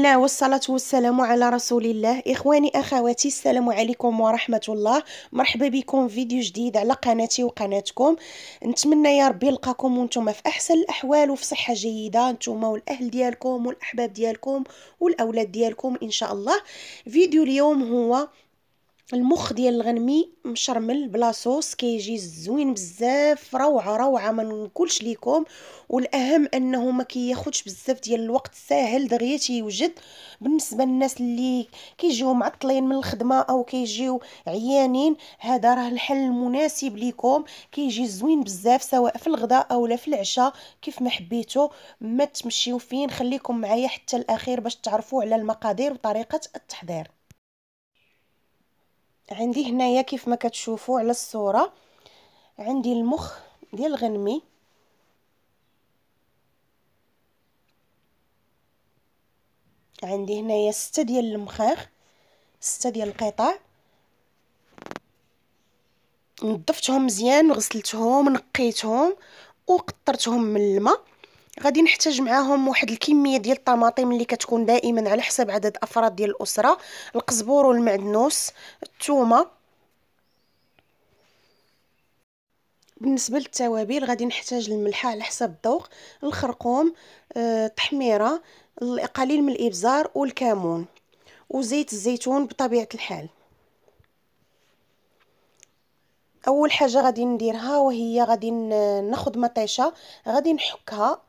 الله والصلاة والسلام على رسول الله إخواني أخواتي السلام عليكم ورحمة الله مرحبا بكم فيديو جديد على قناتي وقناتكم نتمنى يا ربي نلقاكم وانتم في أحسن الأحوال وفي صحة جيدة انتم والأهل ديالكم والأحباب ديالكم والأولاد ديالكم إن شاء الله فيديو اليوم هو المخ ديال الغنمي مشرمل بلا صوص كيجي زوين بزاف روعه روعه ما نقولش ليكم والاهم انه ما كياخذش بزاف ديال الوقت ساهل دغيا تيوجد بالنسبه للناس اللي كيجيو معطلين من الخدمه او كيجيو عيانين هذا راه الحل المناسب ليكم كيجي زوين بزاف سواء في الغداء او لا في العشاء كيف ما حبيتو ما تمشيو فين خليكم معايا حتى الاخير باش تعرفوا على المقادير وطريقه التحضير عندي هنايا كيف ما كتشوفوا على الصوره عندي المخ ديال الغنمي عندي هنايا ستة ديال المخاخ ستة ديال القطع نظفتهم مزيان وغسلتهم نقيتهم وقطرتهم من الماء غادي نحتاج معاهم واحد الكميه ديال الطماطم اللي كتكون دائما على حسب عدد افراد ديال الاسره القزبور والمعدنوس الثومه بالنسبه للتوابل غادي نحتاج الملحه على حسب الذوق الخرقوم آه، التحميره أه، القليل من الابزار والكمون وزيت الزيتون بطبيعه الحال اول حاجه غادي نديرها وهي غادي ناخذ مطيشه غادي نحكها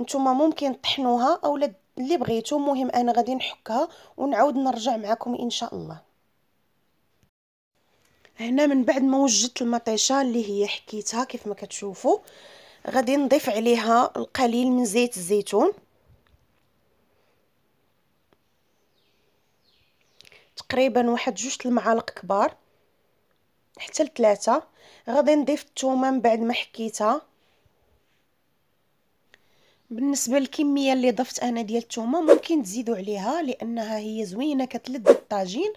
نتوما ممكن تطحنوها اولا اللي بغيتو مهم انا غادي نحكها ونعاود نرجع معكم ان شاء الله هنا من بعد ما وجدت المطيشه اللي هي حكيتها كيف ما كتشوفوا غادي نضيف عليها القليل من زيت الزيتون تقريبا واحد جوج المعالق كبار حتى لثلاثه غادي نضيف الثومه من بعد ما حكيتها بالنسبه للكميه اللي ضفت انا ديال الثومه ممكن تزيدوا عليها لانها هي زوينه كتلذ الطاجين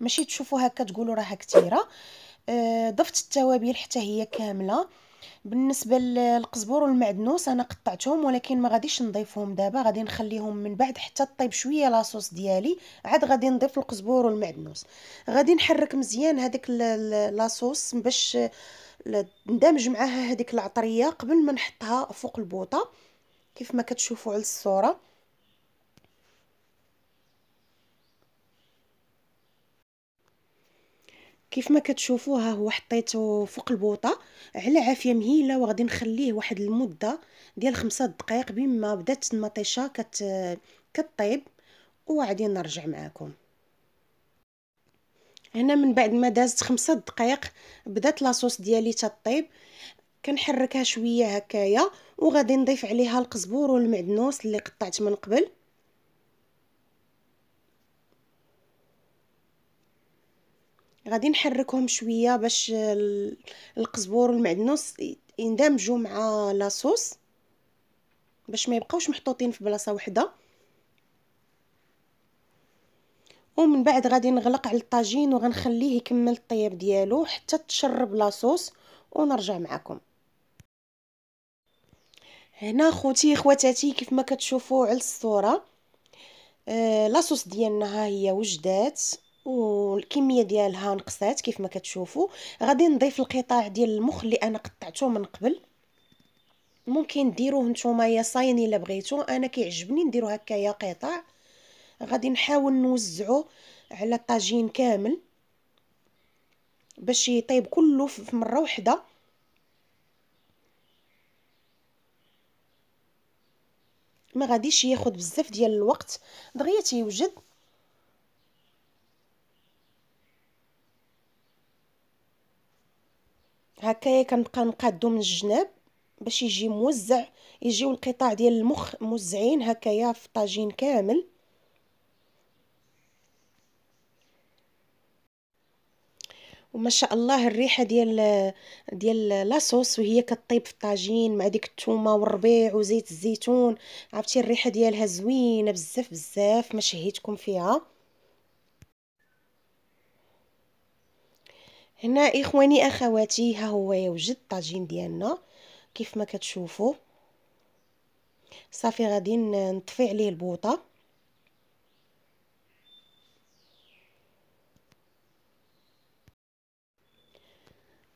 ماشي هكا تقولوا راها كثيره آه، ضفت التوابل حتى هي كامله بالنسبه للقزبور والمعدنوس انا قطعتهم ولكن ما غاديش نضيفهم دابا غادي نخليهم من بعد حتى طيب شويه لاصوص ديالي عاد غادي نضيف القزبور والمعدنوس غادي نحرك مزيان هذيك لاصوص باش ندمج معاها هذيك العطريه قبل ما نحطها فوق البوطه كيف ما كتشوفوا على الصوره كيف ما كتشوفوا ها هو حطيته فوق البوطه على عافيه مهيله وغادي نخليه واحد المده ديال خمسة دقائق بما بدات المطيشه كت كطيب وغادي نرجع معكم هنا من بعد ما دازت خمسة دقائق بدات لاصوص ديالي تطيب كنحركها شويه هكايا وغادي نضيف عليها القزبور والمعدنوس اللي قطعت من قبل غادي نحركهم شويه باش القزبور والمعدنوس يندمجوا مع لاصوص باش ما يبقاوش محطوطين في بلاصه وحده ومن بعد غادي نغلق على الطاجين وغنخليه يكمل الطياب ديالو حتى تشرب لاصوص ونرجع معكم هنا خوتي خواتاتي كيف ما كتشوفوا على الصوره آه لاصوص ديالنا ها هي وجدات والكميه ديالها نقصات كيف ما كتشوفوا غادي نضيف القطاع ديال المخ اللي انا قطعته من قبل ممكن ديروه نتوما يا صاين الا بغيتو انا كيعجبني نديرو هكايا قطع غادي نحاول نوزعو على الطاجين كامل باش يطيب كله في مره واحده ما غاديش ياخد بزاف ديال الوقت دغيا تيوجد هكايا كنبقى نقادو من الجناب باش يجي موزع يجيو القطاع ديال المخ موزعين هكايا في الطاجين كامل وما شاء الله الريحة ديال ديال لاصوص وهي كطيب في الطاجين مع ديك الثومه والربيع وزيت الزيتون عرفتي الريحة ديالها زوينة بزاف بزاف ما شهيتكم فيها هنا اخواني اخواتي ها هو يوجد الطاجين ديالنا كيف ما كتشوفوا صافي غادي نطفي عليه البوطه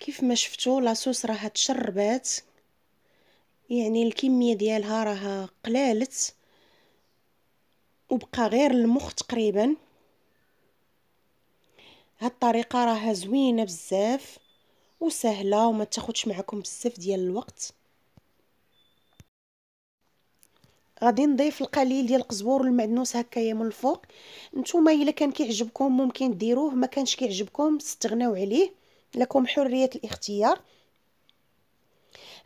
كيف ما شفتوا لاصوص راها تشربات يعني الكميه ديالها راها قلالت وبقى غير المخ تقريبا هاد الطريقه راها زوينه بزاف وسهله وما تاخدش معكم بزاف ديال الوقت غادي نضيف القليل ديال القزبور والمعدنوس هكايا من الفوق نتوما الا كان كيعجبكم ممكن ديروه ما كانش كيعجبكم استغناو عليه لكم حريه الاختيار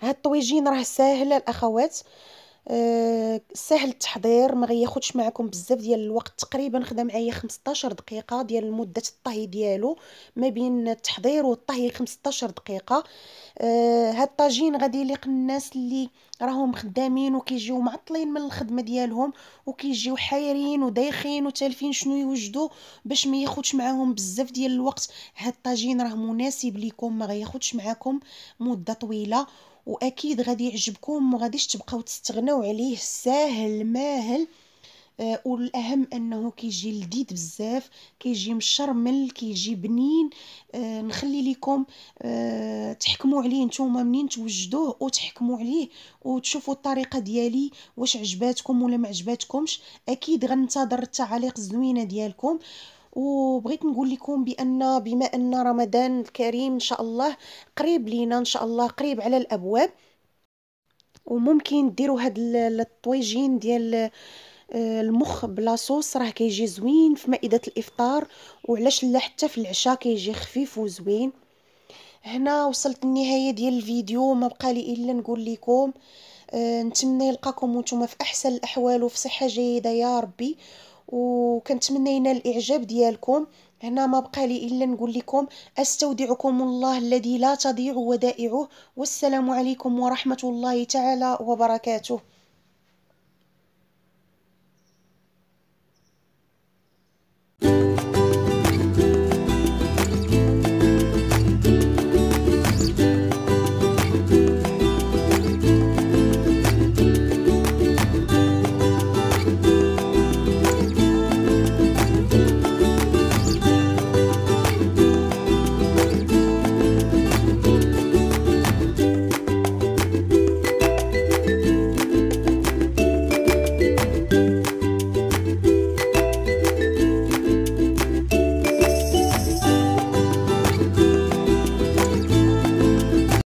هاد الطويجين راه ساهل الاخوات سهل التحضير ما غياخدش معكم بزاف ديال الوقت تقريبا خدا معايا 15 دقيقه ديال مده الطهي ديالو ما بين التحضير والطهي 15 دقيقه آه، هاد الطاجين غادي يليق الناس اللي راهم خدامين وكيجيو معطلين من الخدمه ديالهم وكيجيو حايرين ودايخين وتالفين شنو يوجدوا باش ما ياخدش معاهم بزاف ديال الوقت هاد الطاجين راه مناسب ليكم ما غياخدش معاكم مده طويله واكيد غادي يعجبكم غاديش تبقاو تستغناو عليه ساهل ماهل آه والاهم انه كيجي لذيذ بزاف كيجي مشرمل كيجي بنين آه نخلي لكم آه تحكموا عليه نتوما منين توجدوه وتحكموا عليه وتشوفوا الطريقه ديالي واش عجباتكم ولا ما عجباتكمش اكيد غنتظر التعاليق الزوينه ديالكم وبغيت نقول لكم بان بما ان رمضان الكريم ان شاء الله قريب لينا ان شاء الله قريب على الابواب وممكن ديروا هاد الطويجين ديال آه، المخ بلا صوص راه كيجي زوين في مائده الافطار وعلاش لا حتى في العشاء كيجي خفيف وزوين هنا وصلت النهايه ديال الفيديو ما بقى لي الا نقول لكم آه، نتمنى يلقاكم وانتم في احسن الاحوال وفي صحه جيده يا ربي وكنتمنى ينال الاعجاب ديالكم هنا ما بقى لي الا نقول لكم استودعكم الله الذي لا تضيع ودائعه والسلام عليكم ورحمه الله تعالى وبركاته